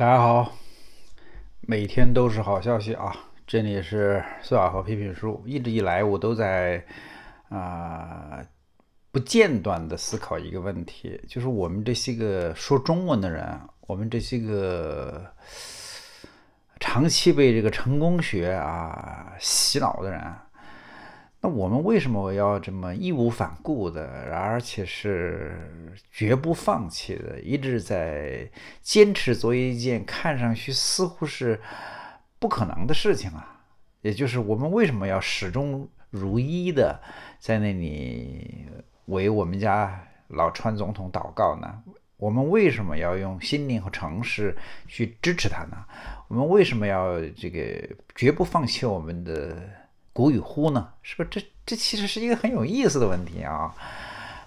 大家好，每天都是好消息啊！这里是苏小和批评书。一直以来，我都在啊不间断的思考一个问题，就是我们这些个说中文的人，我们这些个长期被这个成功学啊洗脑的人。那我们为什么要这么义无反顾的，而且是绝不放弃的，一直在坚持做一件看上去似乎是不可能的事情啊？也就是我们为什么要始终如一的在那里为我们家老川总统祷告呢？我们为什么要用心灵和诚实去支持他呢？我们为什么要这个绝不放弃我们的？鼓与乎呢？是不是这这其实是一个很有意思的问题啊？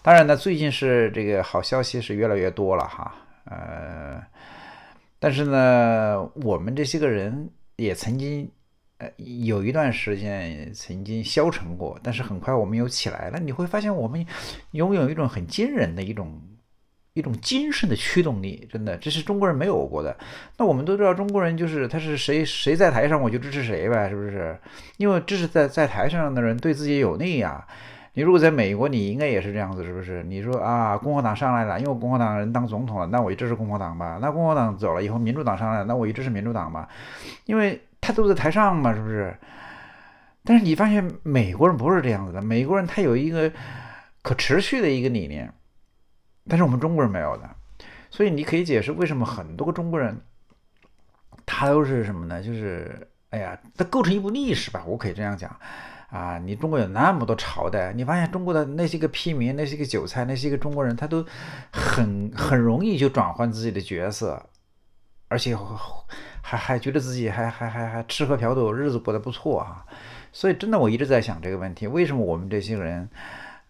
当然呢，最近是这个好消息是越来越多了哈。呃，但是呢，我们这些个人也曾经呃有一段时间曾经消沉过，但是很快我们又起来了。你会发现我们拥有一种很惊人的一种。一种精神的驱动力，真的，这是中国人没有过的。那我们都知道，中国人就是他是谁谁在台上，我就支持谁呗，是不是？因为支持在在台上的人对自己有利呀。你如果在美国，你应该也是这样子，是不是？你说啊，共和党上来了，因为共和党人当总统了，那我支持共和党吧。那共和党走了以后，民主党上来，那我支持民主党吧，因为他都在台上嘛，是不是？但是你发现美国人不是这样子的，美国人他有一个可持续的一个理念。但是我们中国人没有的，所以你可以解释为什么很多个中国人，他都是什么呢？就是哎呀，他构成一部历史吧。我可以这样讲啊，你中国有那么多朝代，你发现中国的那些个屁民，那些个韭菜，那些个中国人，他都很很容易就转换自己的角色，而且还还觉得自己还还还还吃喝嫖赌，日子过得不错啊。所以真的，我一直在想这个问题：为什么我们这些人，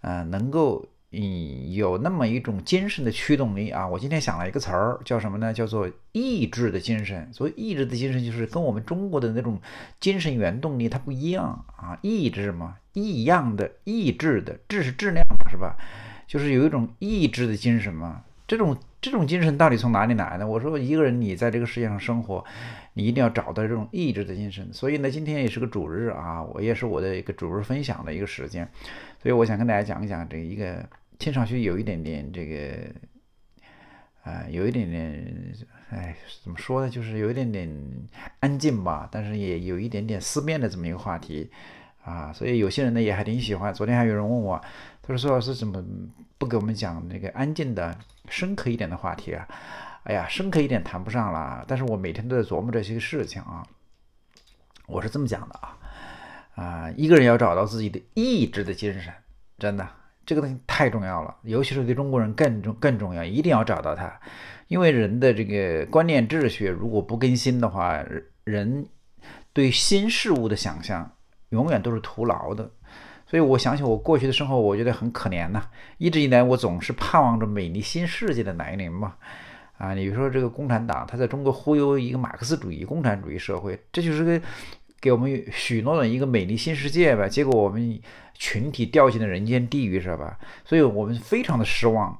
嗯，能够？嗯，有那么一种精神的驱动力啊！我今天想了一个词儿，叫什么呢？叫做意志的精神。所以，意志的精神就是跟我们中国的那种精神原动力它不一样啊！意志嘛，异样的意志的质是质量是吧？就是有一种意志的精神嘛。这种这种精神到底从哪里来呢？我说，一个人你在这个世界上生活，你一定要找到这种意志的精神。所以呢，今天也是个主日啊，我也是我的一个主日分享的一个时间，所以我想跟大家讲一讲这一个。听上去有一点点这个，啊，有一点点，哎，怎么说呢？就是有一点点安静吧，但是也有一点点思辨的这么一个话题，啊，所以有些人呢也还挺喜欢。昨天还有人问我，他说：“苏老师怎么不给我们讲那个安静的深刻一点的话题啊？”哎呀，深刻一点谈不上了，但是我每天都在琢磨这些事情啊。我是这么讲的啊，啊，一个人要找到自己的意志的精神，真的。这个东西太重要了，尤其是对中国人更重、更重要，一定要找到它。因为人的这个观念秩序如果不更新的话，人对新事物的想象永远都是徒劳的。所以我想起我过去的生活，我觉得很可怜呐。一直以来，我总是盼望着美丽新世界的来临嘛。啊，你说这个共产党，他在中国忽悠一个马克思主义、共产主义社会，这就是个。给我们许诺了一个美丽新世界吧，结果我们群体掉进了人间地狱，知道吧？所以我们非常的失望，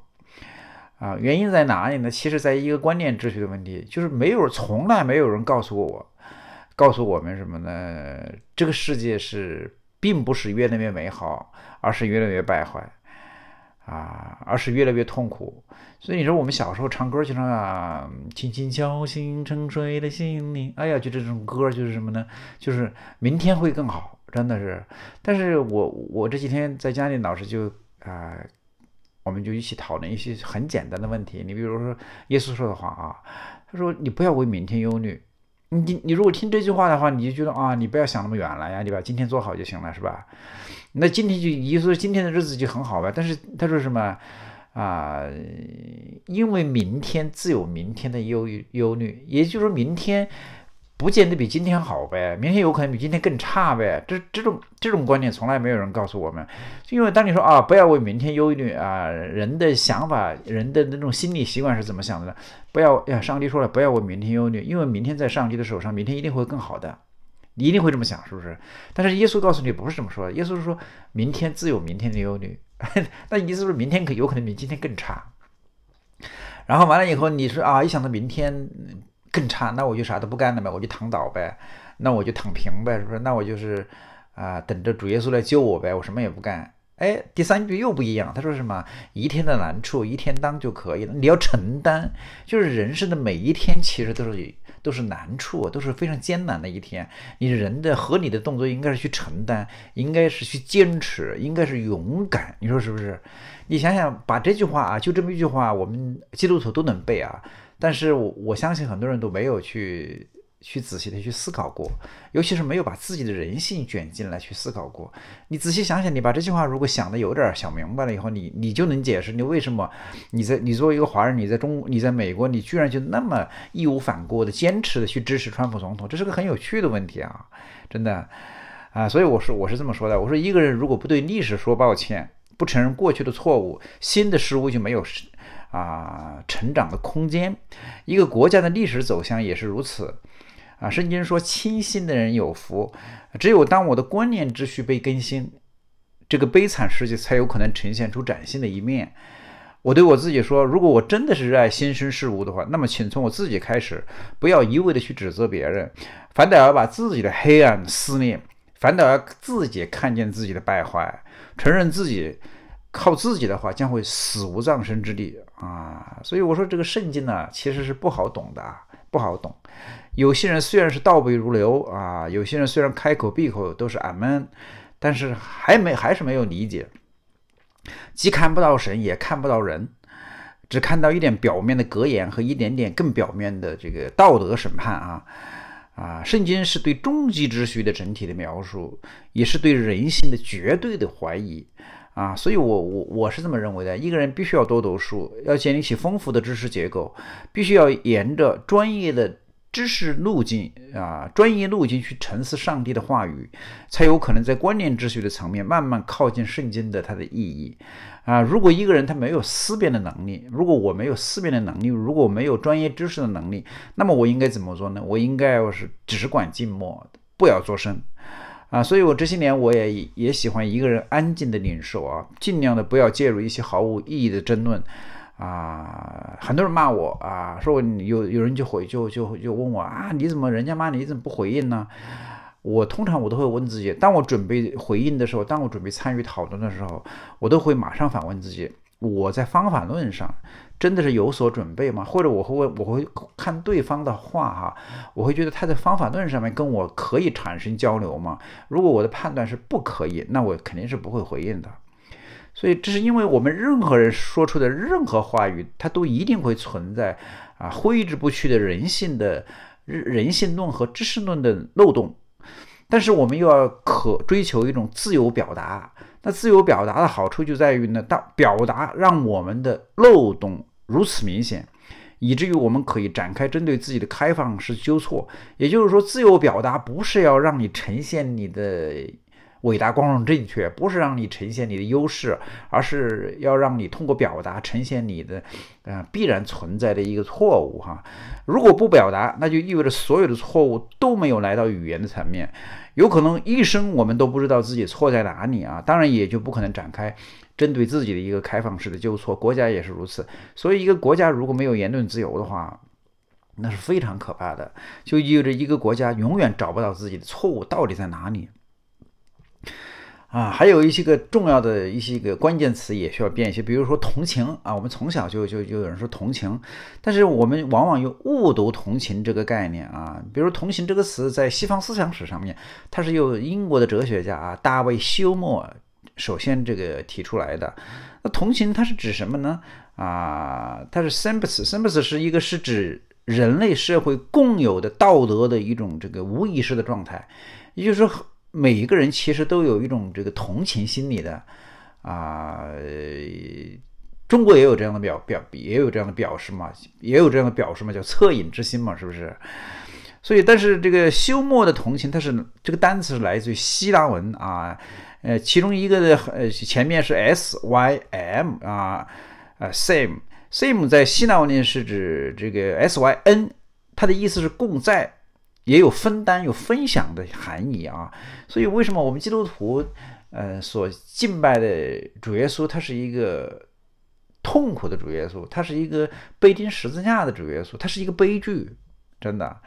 啊，原因在哪里呢？其实，在一个观念秩序的问题，就是没有，从来没有人告诉过我，告诉我们什么呢？这个世界是并不是越来越美好，而是越来越败坏。啊，而是越来越痛苦。所以你说我们小时候唱歌就唱啊，轻轻敲醒沉睡的心灵。哎呀，就这种歌就是什么呢？就是明天会更好，真的是。但是我我这几天在家里，老师就啊，我们就一起讨论一些很简单的问题。你比如说耶稣说的话啊，他说你不要为明天忧虑。你你如果听这句话的话，你就觉得啊，你不要想那么远了呀，你把今天做好就行了，是吧？那今天就，也就说今天的日子就很好呗。但是他说什么啊？因为明天自有明天的忧忧虑，也就是说明天不见得比今天好呗，明天有可能比今天更差呗。这这种这种观点从来没有人告诉我们。因为当你说啊，不要为明天忧虑啊，人的想法，人的那种心理习惯是怎么想的呢？不要，呀，上帝说了，不要为明天忧虑，因为明天在上帝的手上，明天一定会更好的。你一定会这么想，是不是？但是耶稣告诉你不是这么说，耶稣是说明天自有明天的忧虑，那意思是明天可有可能比今天更差。然后完了以后，你说啊，一想到明天更差，那我就啥都不干了呗，我就躺倒呗，那我就躺平呗，是不是？那我就是啊，等着主耶稣来救我呗，我什么也不干。哎，第三句又不一样，他说什么？一天的难处一天当就可以了，你要承担，就是人生的每一天其实都是。都是难处，都是非常艰难的一天。你人的合理的动作应该是去承担，应该是去坚持，应该是勇敢。你说是不是？你想想，把这句话啊，就这么一句话，我们基督徒都能背啊，但是我我相信很多人都没有去。去仔细的去思考过，尤其是没有把自己的人性卷进来去思考过。你仔细想想，你把这句话如果想的有点想明白了以后，你你就能解释你为什么你在你作为一个华人，你在中你在美国，你居然就那么义无反顾的坚持的去支持川普总统，这是个很有趣的问题啊，真的啊，所以我说我是这么说的，我说一个人如果不对历史说抱歉，不承认过去的错误，新的事物就没有啊成长的空间，一个国家的历史走向也是如此。啊，圣经说，清新的人有福。只有当我的观念秩序被更新，这个悲惨世界才有可能呈现出崭新的一面。我对我自己说，如果我真的是热爱新生事物的话，那么请从我自己开始，不要一味的去指责别人，反倒要把自己的黑暗撕裂，反倒要自己看见自己的败坏，承认自己靠自己的话将会死无葬身之地啊！所以我说，这个圣经呢，其实是不好懂的，不好懂。有些人虽然是倒背如流啊，有些人虽然开口闭口都是俺们，但是还没还是没有理解，既看不到神，也看不到人，只看到一点表面的格言和一点点更表面的这个道德审判啊啊！圣经是对终极秩序的整体的描述，也是对人性的绝对的怀疑啊！所以我我我是这么认为的：一个人必须要多读书，要建立起丰富的知识结构，必须要沿着专业的。知识路径啊，专业路径去沉思上帝的话语，才有可能在观念秩序的层面慢慢靠近圣经的它的意义啊。如果一个人他没有思辨的能力，如果我没有思辨的能力，如果没有专业知识的能力，那么我应该怎么做呢？我应该是只管静默，不要作声啊。所以我这些年我也也喜欢一个人安静的领受啊，尽量的不要介入一些毫无意义的争论。啊，很多人骂我啊，说我有有人就回就就就问我啊，你怎么人家骂你怎么不回应呢？我通常我都会问自己，当我准备回应的时候，当我准备参与讨论的时候，我都会马上反问自己，我在方法论上真的是有所准备吗？或者我会问我会看对方的话哈，我会觉得他在方法论上面跟我可以产生交流吗？如果我的判断是不可以，那我肯定是不会回应的。所以，这是因为我们任何人说出的任何话语，它都一定会存在啊挥之不去的人性的人人性论和知识论的漏洞。但是，我们又要可追求一种自由表达。那自由表达的好处就在于呢，当表达让我们的漏洞如此明显，以至于我们可以展开针对自己的开放式纠错。也就是说，自由表达不是要让你呈现你的。伟大、光荣、正确，不是让你呈现你的优势，而是要让你通过表达呈现你的，呃，必然存在的一个错误哈。如果不表达，那就意味着所有的错误都没有来到语言的层面，有可能一生我们都不知道自己错在哪里啊。当然，也就不可能展开针对自己的一个开放式的纠错。国家也是如此，所以一个国家如果没有言论自由的话，那是非常可怕的，就意味着一个国家永远找不到自己的错误到底在哪里。啊，还有一些个重要的一些个关键词也需要变一些，比如说同情啊，我们从小就就就有人说同情，但是我们往往又误读同情这个概念啊。比如“同情”这个词，在西方思想史上面，它是由英国的哲学家啊大卫休谟首先这个提出来的。那同情它是指什么呢？啊，它是 sympathy，sympathy 是一个是指人类社会共有的道德的一种这个无意识的状态，也就是说。每一个人其实都有一种这个同情心理的，啊，中国也有这样的表表，也有这样的表示嘛，也有这样的表示嘛，叫恻隐之心嘛，是不是？所以，但是这个休谟的同情，它是这个单词是来自于希腊文啊，呃，其中一个的呃前面是 s y m 啊啊 same same 在希腊文里是指这个 s y n，它的意思是共在。也有分担、有分享的含义啊，所以为什么我们基督徒，呃，所敬拜的主耶稣，他是一个痛苦的主耶稣，他是一个被钉十字架的主耶稣，他是一个悲剧，真的。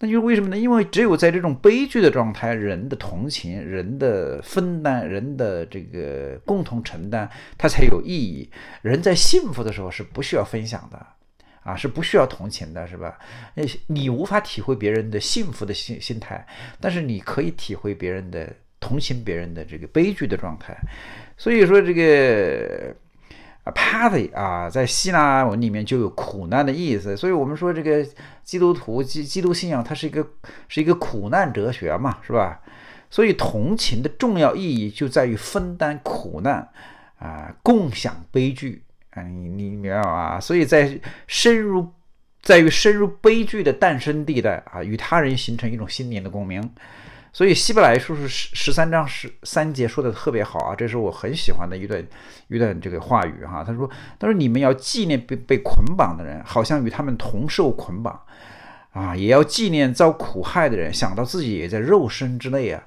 那就是为什么呢？因为只有在这种悲剧的状态，人的同情、人的分担、人的这个共同承担，它才有意义。人在幸福的时候是不需要分享的。啊，是不需要同情的，是吧？那你无法体会别人的幸福的心心态，但是你可以体会别人的同情别人的这个悲剧的状态。所以说，这个啊，party 啊，在希腊文里面就有苦难的意思。所以我们说，这个基督徒、基基督信仰，它是一个是一个苦难哲学嘛，是吧？所以，同情的重要意义就在于分担苦难，啊，共享悲剧。你你明白吧？所以在深入，在于深入悲剧的诞生地带啊，与他人形成一种心灵的共鸣。所以《希伯来书》是十三章十三节说的特别好啊，这是我很喜欢的一段一段这个话语哈。他说：“他说你们要纪念被被捆绑的人，好像与他们同受捆绑啊；也要纪念遭苦害的人，想到自己也在肉身之内啊。”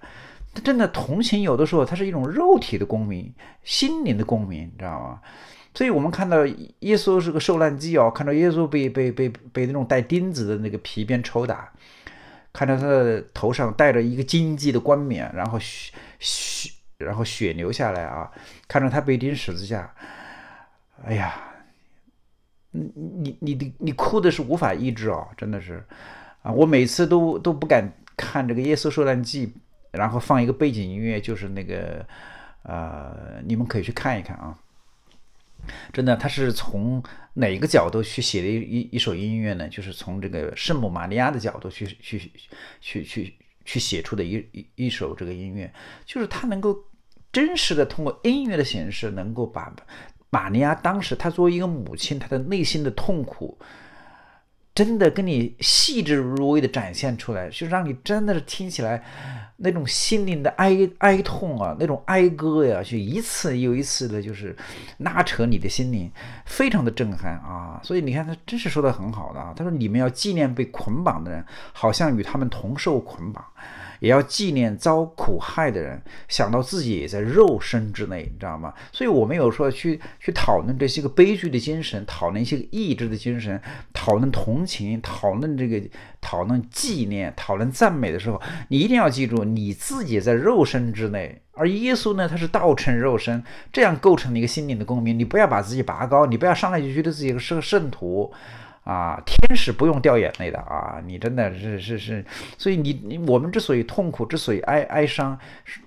他真的同情，有的时候他是一种肉体的共鸣，心灵的共鸣，你知道吗？所以我们看到耶稣是个受难记哦，看到耶稣被被被被那种带钉子的那个皮鞭抽打，看到他的头上戴着一个荆棘的冠冕，然后血血，然后血流下来啊，看到他被钉十字架，哎呀，你你你你你哭的是无法抑制啊，真的是啊，我每次都都不敢看这个耶稣受难记，然后放一个背景音乐，就是那个呃，你们可以去看一看啊。真的，他是从哪个角度去写的一一一首音乐呢？就是从这个圣母玛利亚的角度去去去去去写出的一一一首这个音乐，就是他能够真实的通过音乐的形式，能够把玛利亚当时她作为一个母亲，她的内心的痛苦。真的跟你细致入微的展现出来，就让你真的是听起来那种心灵的哀哀痛啊，那种哀歌呀，就一次又一次的，就是拉扯你的心灵，非常的震撼啊。所以你看他真是说的很好的啊。他说你们要纪念被捆绑的人，好像与他们同受捆绑。也要纪念遭苦害的人，想到自己也在肉身之内，你知道吗？所以，我们有时候去去讨论这些个悲剧的精神，讨论一些个意志的精神，讨论同情，讨论这个，讨论纪念，讨论赞美的时候，你一定要记住你自己在肉身之内，而耶稣呢，他是道称肉身，这样构成了一个心灵的共鸣。你不要把自己拔高，你不要上来就觉得自己是个圣徒。啊，天使不用掉眼泪的啊！你真的是是是，所以你你我们之所以痛苦，之所以哀哀伤，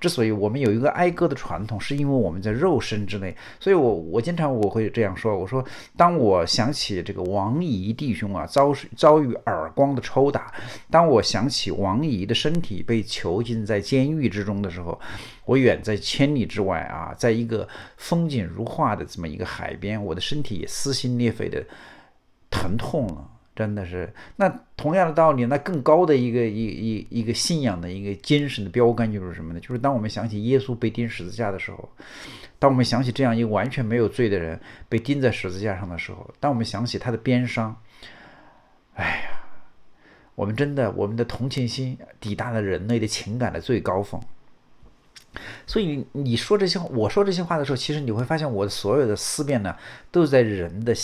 之所以我们有一个哀歌的传统，是因为我们在肉身之内。所以我我经常我会这样说：我说，当我想起这个王姨弟兄啊遭遭遇耳光的抽打，当我想起王姨的身体被囚禁在监狱之中的时候，我远在千里之外啊，在一个风景如画的这么一个海边，我的身体也撕心裂肺的。疼痛了，真的是。那同样的道理，那更高的一个一一一个信仰的一个精神的标杆就是什么呢？就是当我们想起耶稣被钉十字架的时候，当我们想起这样一个完全没有罪的人被钉在十字架上的时候，当我们想起他的鞭伤，哎呀，我们真的我们的同情心抵达了人类的情感的最高峰。所以你说这些我说这些话的时候，其实你会发现我所有的思辨呢，都是在人的。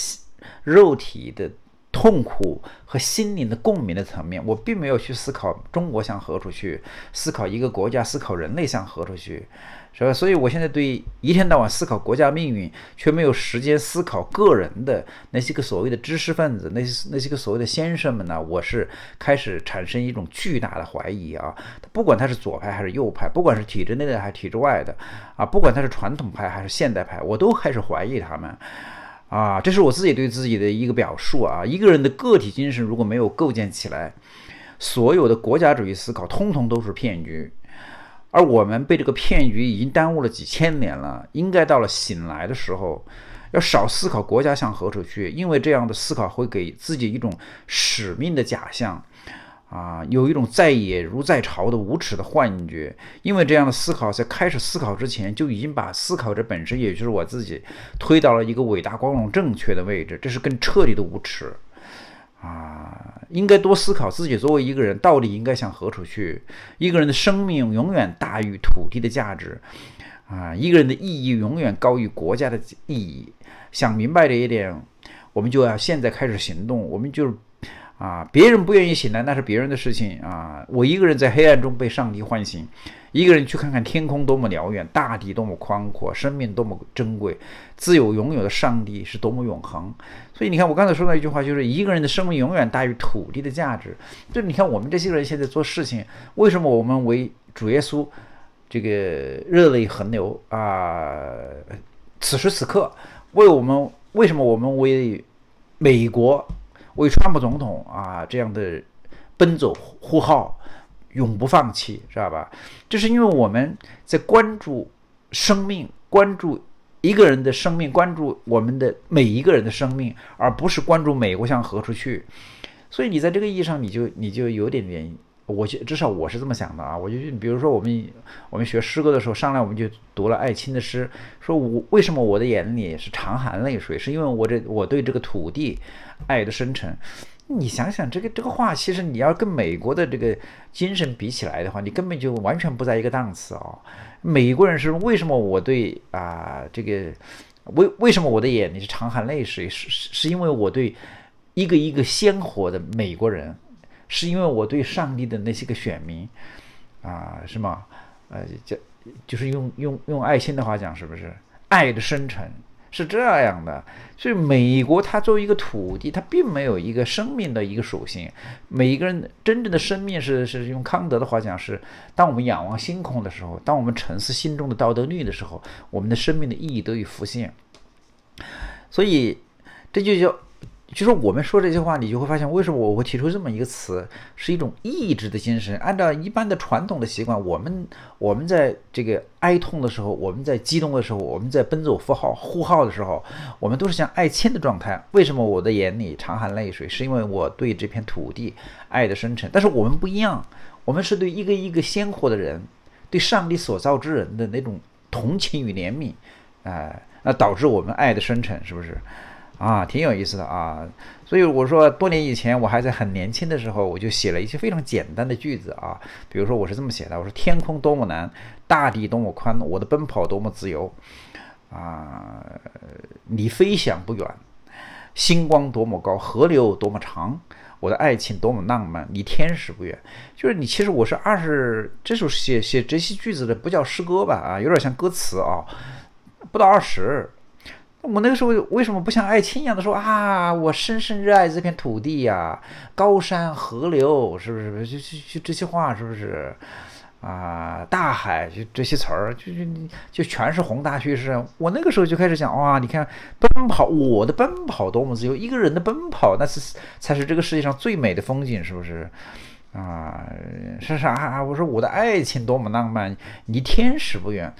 肉体的痛苦和心灵的共鸣的层面，我并没有去思考中国向何处去，思考一个国家，思考人类向何处去，是吧？所以，我现在对一天到晚思考国家命运却没有时间思考个人的那些个所谓的知识分子，那些那些个所谓的先生们呢？我是开始产生一种巨大的怀疑啊！不管他是左派还是右派，不管是体制内的还是体制外的，啊，不管他是传统派还是现代派，我都开始怀疑他们。啊，这是我自己对自己的一个表述啊。一个人的个体精神如果没有构建起来，所有的国家主义思考通通都是骗局。而我们被这个骗局已经耽误了几千年了，应该到了醒来的时候，要少思考国家向何处去，因为这样的思考会给自己一种使命的假象。啊，有一种在野如在朝的无耻的幻觉，因为这样的思考在开始思考之前就已经把思考者本身，也就是我自己，推到了一个伟大、光荣、正确的位置，这是更彻底的无耻。啊，应该多思考自己作为一个人到底应该向何处去。一个人的生命永远大于土地的价值。啊，一个人的意义永远高于国家的意义。想明白这一点，我们就要现在开始行动。我们就是。啊，别人不愿意醒来，那是别人的事情啊。我一个人在黑暗中被上帝唤醒，一个人去看看天空多么辽远，大地多么宽阔，生命多么珍贵，自有拥有的上帝是多么永恒。所以你看，我刚才说了一句话，就是一个人的生命永远大于土地的价值。就你看，我们这些人现在做事情，为什么我们为主耶稣这个热泪横流啊？此时此刻，为我们为什么我们为美国？为川普总统啊这样的奔走呼号，永不放弃，知道吧？这是因为我们在关注生命，关注一个人的生命，关注我们的每一个人的生命，而不是关注美国向何处去。所以你在这个意义上，你就你就有点原因。我就至少我是这么想的啊！我就比如说我们我们学诗歌的时候，上来我们就读了艾青的诗，说我为什么我的眼里是常含泪水，是因为我这我对这个土地爱的深沉。你想想这个这个话，其实你要跟美国的这个精神比起来的话，你根本就完全不在一个档次啊！美国人是为什么我对啊这个为为什么我的眼里是常含泪水，是是是因为我对一个一个鲜活的美国人。是因为我对上帝的那些个选民，啊，是吗？呃，就就是用用用爱心的话讲，是不是爱的生成是这样的？所以美国它作为一个土地，它并没有一个生命的一个属性。每一个人真正的生命是是用康德的话讲，是当我们仰望星空的时候，当我们沉思心中的道德律的时候，我们的生命的意义得以浮现。所以这就叫。就是我们说这些话，你就会发现为什么我会提出这么一个词，是一种意志的精神。按照一般的传统的习惯，我们我们在这个哀痛的时候，我们在激动的时候，我们在奔走呼号呼号的时候，我们都是像爱亲的状态。为什么我的眼里常含泪水？是因为我对这片土地爱的深沉。但是我们不一样，我们是对一个一个鲜活的人，对上帝所造之人的那种同情与怜悯，哎，那导致我们爱的深沉，是不是？啊，挺有意思的啊，所以我说，多年以前，我还在很年轻的时候，我就写了一些非常简单的句子啊，比如说，我是这么写的，我说天空多么蓝，大地多么宽，我的奔跑多么自由，啊，离飞翔不远；星光多么高，河流多么长，我的爱情多么浪漫，离天使不远。就是你，其实我是二十，这首写写这些句子的不叫诗歌吧，啊，有点像歌词啊，不到二十。我那个时候为什么不像艾青一样的说啊？我深深热爱这片土地呀，高山河流，是不是？就就就这些话，是不是？啊，大海，就这些词儿，就就就全是宏大叙事。我那个时候就开始想，哇，你看奔跑，我的奔跑多么自由，一个人的奔跑，那是才是这个世界上最美的风景，是不是？啊，是啥？我说我的爱情多么浪漫，离天使不远。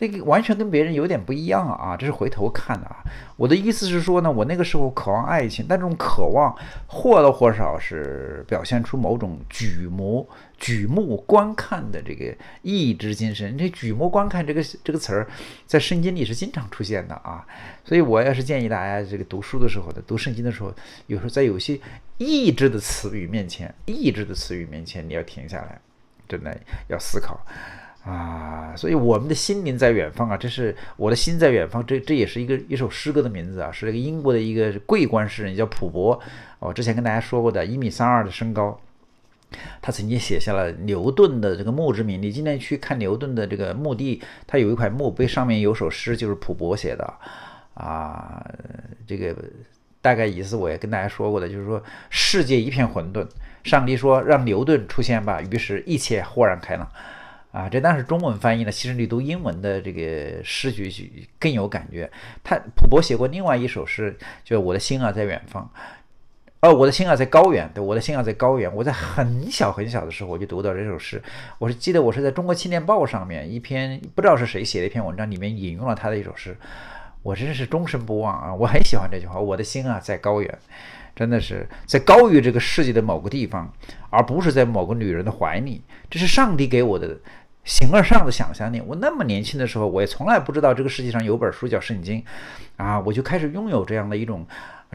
这个完全跟别人有点不一样啊！这是回头看的啊。我的意思是说呢，我那个时候渴望爱情，但这种渴望或多或少是表现出某种举目举目观看的这个意志精神。这“举目观看”这个这个词儿，在圣经里是经常出现的啊。所以，我要是建议大家这个读书的时候呢，读圣经的时候，有时候在有些意志的词语面前，意志的词语面前，你要停下来，真的要思考。啊，所以我们的心灵在远方啊，这是我的心在远方，这这也是一个一首诗歌的名字啊，是那个英国的一个桂冠诗人叫普伯，我之前跟大家说过的，一米三二的身高，他曾经写下了牛顿的这个墓志铭。你今天去看牛顿的这个墓地，他有一块墓碑，上面有首诗，就是普伯写的啊，这个大概意思我也跟大家说过的，就是说世界一片混沌，上帝说让牛顿出现吧，于是一切豁然开朗。啊，这当时中文翻译的，其实你读英文的这个诗句更有感觉。他普勃写过另外一首诗，就是我的心啊在远方》，哦，《我的心啊在高原》，对，《我的心啊在高原》。我在很小很小的时候我就读到这首诗，我是记得我是在《中国青年报》上面一篇不知道是谁写的一篇文章里面引用了他的一首诗，我真是终身不忘啊！我很喜欢这句话，《我的心啊在高原》。真的是在高于这个世界的某个地方，而不是在某个女人的怀里。这是上帝给我的形而上的想象力。我那么年轻的时候，我也从来不知道这个世界上有本书叫《圣经》，啊，我就开始拥有这样的一种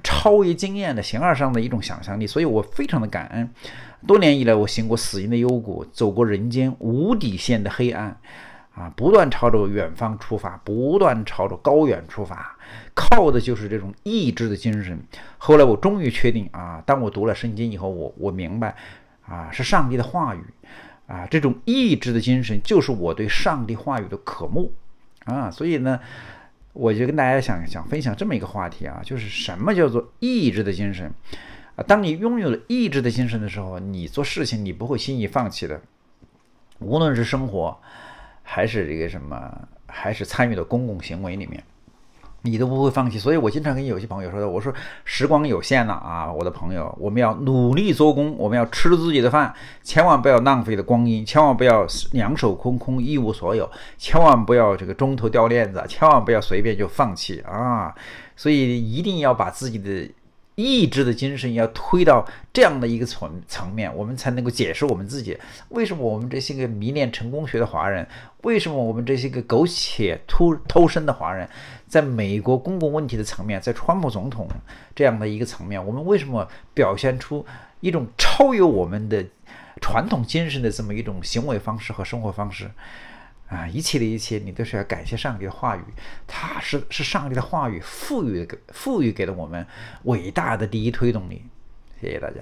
超越经验的形而上的一种想象力。所以我非常的感恩。多年以来，我行过死荫的幽谷，走过人间无底线的黑暗，啊，不断朝着远方出发，不断朝着高远出发，靠的就是这种意志的精神。后来我终于确定啊，当我读了圣经以后，我我明白，啊，是上帝的话语，啊，这种意志的精神就是我对上帝话语的渴慕，啊，所以呢，我就跟大家想想分享这么一个话题啊，就是什么叫做意志的精神，啊，当你拥有了意志的精神的时候，你做事情你不会轻易放弃的，无论是生活，还是这个什么，还是参与的公共行为里面。你都不会放弃，所以我经常跟有些朋友说的，我说时光有限了啊，我的朋友，我们要努力做工，我们要吃自己的饭，千万不要浪费了光阴，千万不要两手空空一无所有，千万不要这个中途掉链子，千万不要随便就放弃啊，所以一定要把自己的。意志的精神要推到这样的一个层层面，我们才能够解释我们自己为什么我们这些个迷恋成功学的华人，为什么我们这些个苟且偷偷生的华人，在美国公共问题的层面，在川普总统这样的一个层面，我们为什么表现出一种超越我们的传统精神的这么一种行为方式和生活方式？啊，一切的一切，你都是要感谢上帝的话语，它是是上帝的话语赋予给赋予给了我们伟大的第一推动力，谢谢大家。